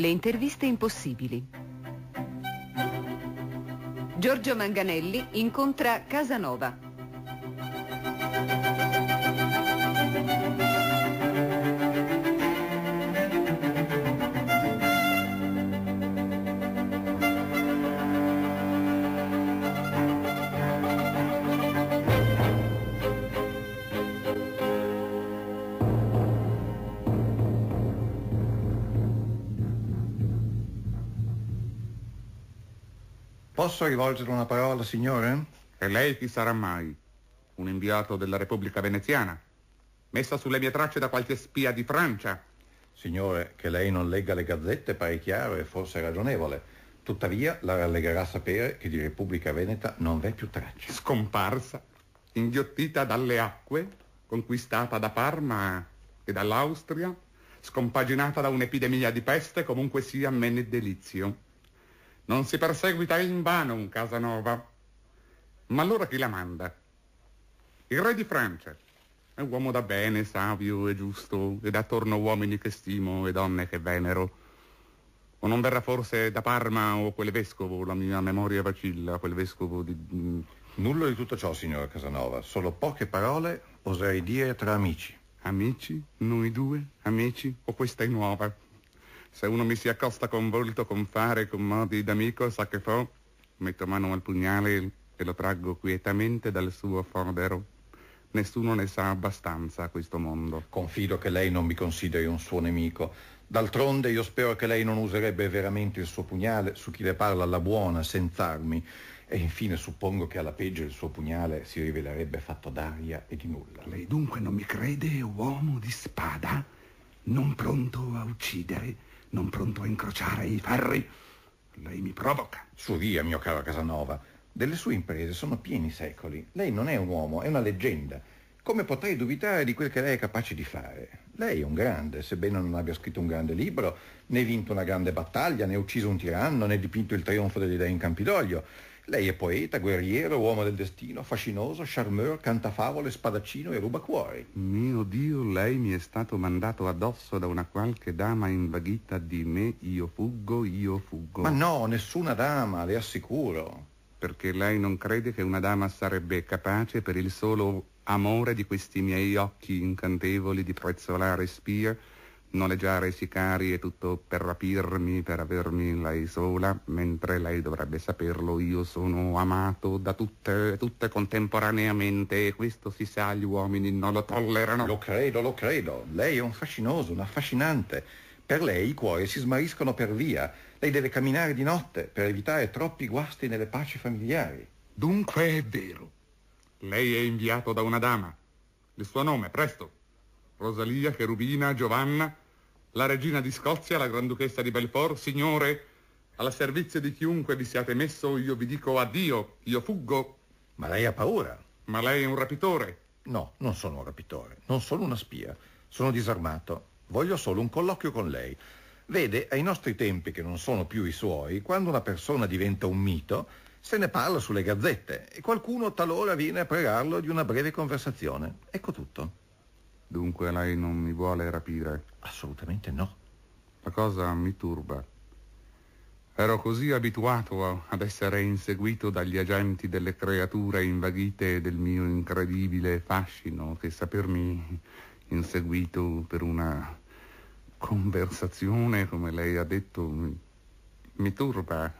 Le interviste impossibili. Giorgio Manganelli incontra Casanova. Posso rivolgere una parola, signore? E lei chi sarà mai? Un inviato della Repubblica Veneziana? Messa sulle mie tracce da qualche spia di Francia? Signore, che lei non legga le gazzette pare chiaro e forse ragionevole. Tuttavia la rallegherà sapere che di Repubblica Veneta non v'è più traccia. Scomparsa, inghiottita dalle acque, conquistata da Parma e dall'Austria, scompaginata da un'epidemia di peste, comunque sia me ne delizio. Non si perseguita in vano un Casanova. Ma allora chi la manda? Il re di Francia. È un uomo da bene, savio e giusto, ed attorno uomini che stimo e donne che venero. O non verrà forse da Parma o quel vescovo, la mia memoria vacilla, quel vescovo di... Nulla di tutto ciò, signor Casanova. Solo poche parole oserei dire tra amici. Amici? Noi due? Amici? O questa è nuova? Se uno mi si accosta con volto, con fare, con modi d'amico, sa che fo, metto mano al pugnale e lo traggo quietamente dal suo fodero. Nessuno ne sa abbastanza a questo mondo. Confido che lei non mi consideri un suo nemico. D'altronde io spero che lei non userebbe veramente il suo pugnale su chi le parla alla buona, senza armi. E infine suppongo che alla peggio il suo pugnale si rivelerebbe fatto d'aria e di nulla. Lei dunque non mi crede uomo di spada, non pronto a uccidere? non pronto a incrociare i ferri. Lei mi provoca. Su via, mio caro Casanova. Delle sue imprese sono pieni secoli. Lei non è un uomo, è una leggenda. Come potrei dubitare di quel che lei è capace di fare? Lei è un grande, sebbene non abbia scritto un grande libro, né vinto una grande battaglia, né ucciso un tiranno, né dipinto il trionfo degli dei in Campidoglio. Lei è poeta, guerriero, uomo del destino, fascinoso, charmeur, cantafavole, spadaccino e rubacuori. Mio Dio, lei mi è stato mandato addosso da una qualche dama invaghita di me. Io fuggo, io fuggo. Ma no, nessuna dama, le assicuro. Perché lei non crede che una dama sarebbe capace per il solo amore di questi miei occhi incantevoli di prezzolare spia noleggiare i sicari e tutto per rapirmi, per avermi lei sola, mentre lei dovrebbe saperlo, io sono amato da tutte, e tutte contemporaneamente e questo si sa, gli uomini non lo tollerano. Lo credo, lo credo. Lei è un fascinoso, un affascinante. Per lei i cuori si smariscono per via. Lei deve camminare di notte per evitare troppi guasti nelle pace familiari. Dunque è vero. Lei è inviato da una dama. Il suo nome, presto. Rosalia, Cherubina, Giovanna, la regina di Scozia, la granduchessa di Belfort, signore, alla servizio di chiunque vi siate messo, io vi dico addio, io fuggo. Ma lei ha paura. Ma lei è un rapitore. No, non sono un rapitore, non sono una spia. Sono disarmato. Voglio solo un colloquio con lei. Vede, ai nostri tempi, che non sono più i suoi, quando una persona diventa un mito, se ne parla sulle gazzette e qualcuno talora viene a pregarlo di una breve conversazione. Ecco tutto. Dunque lei non mi vuole rapire? Assolutamente no. La cosa mi turba. Ero così abituato ad essere inseguito dagli agenti delle creature invaghite del mio incredibile fascino che sapermi inseguito per una conversazione, come lei ha detto, mi turba.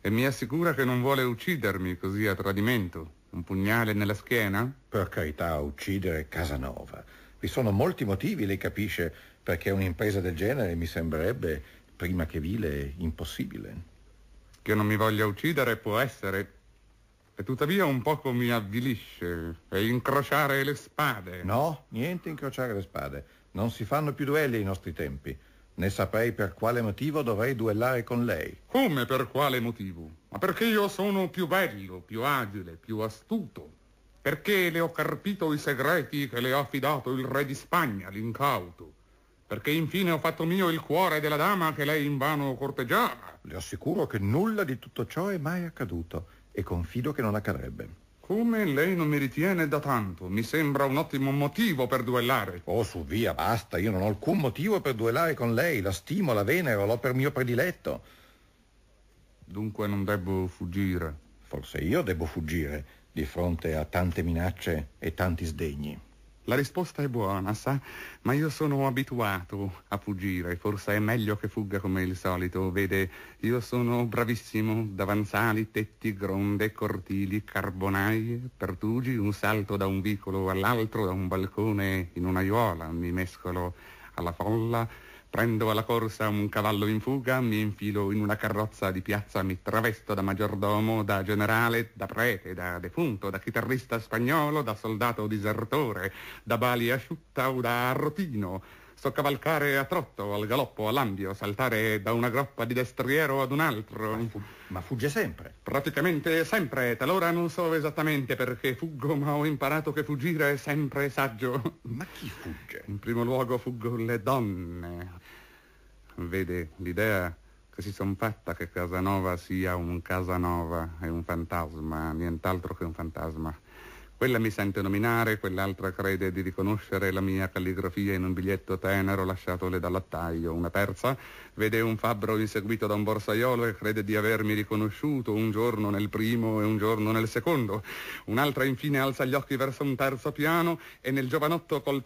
E mi assicura che non vuole uccidermi così a tradimento. Un pugnale nella schiena? Per carità, uccidere Casanova. Vi sono molti motivi, lei capisce, perché un'impresa del genere mi sembrerebbe, prima che vile, impossibile. Che non mi voglia uccidere può essere, e tuttavia un poco mi avvilisce. E incrociare le spade. No, niente incrociare le spade. Non si fanno più duelli ai nostri tempi. Né saprei per quale motivo dovrei duellare con lei. Come per quale motivo? Ma perché io sono più bello, più agile, più astuto. Perché le ho carpito i segreti che le ha affidato il re di Spagna, l'incauto. Perché infine ho fatto mio il cuore della dama che lei invano corteggiava. Le assicuro che nulla di tutto ciò è mai accaduto e confido che non accadrebbe. Come lei non mi ritiene da tanto? Mi sembra un ottimo motivo per duellare. Oh, su via, basta. Io non ho alcun motivo per duellare con lei. La stimo, la venero, l'ho per mio prediletto. Dunque non debbo fuggire. Forse io debbo fuggire di fronte a tante minacce e tanti sdegni. La risposta è buona, sa, ma io sono abituato a fuggire, forse è meglio che fugga come il solito, vede, io sono bravissimo, davanzali, tetti, gronde, cortili, carbonaie, pertugi, un salto da un vicolo all'altro, da un balcone in una aiuola, mi mescolo alla folla, Prendo alla corsa un cavallo in fuga, mi infilo in una carrozza di piazza, mi travesto da maggiordomo, da generale, da prete, da defunto, da chitarrista spagnolo, da soldato disertore, da balia asciutta o da arrotino. So cavalcare a trotto, al galoppo, all'ambio, saltare da una groppa di destriero ad un altro. Ma, fu- ma fugge sempre? Praticamente sempre, talora non so esattamente perché fuggo, ma ho imparato che fuggire è sempre saggio. Ma chi fugge? In primo luogo fuggo le donne. Vede, l'idea che si son fatta che Casanova sia un Casanova è un fantasma, nient'altro che un fantasma. Quella mi sente nominare, quell'altra crede di riconoscere la mia calligrafia in un biglietto tenero lasciatole dall'attaglio. Una terza vede un fabbro inseguito da un borsaiolo e crede di avermi riconosciuto un giorno nel primo e un giorno nel secondo. Un'altra infine alza gli occhi verso un terzo piano e nel giovanotto col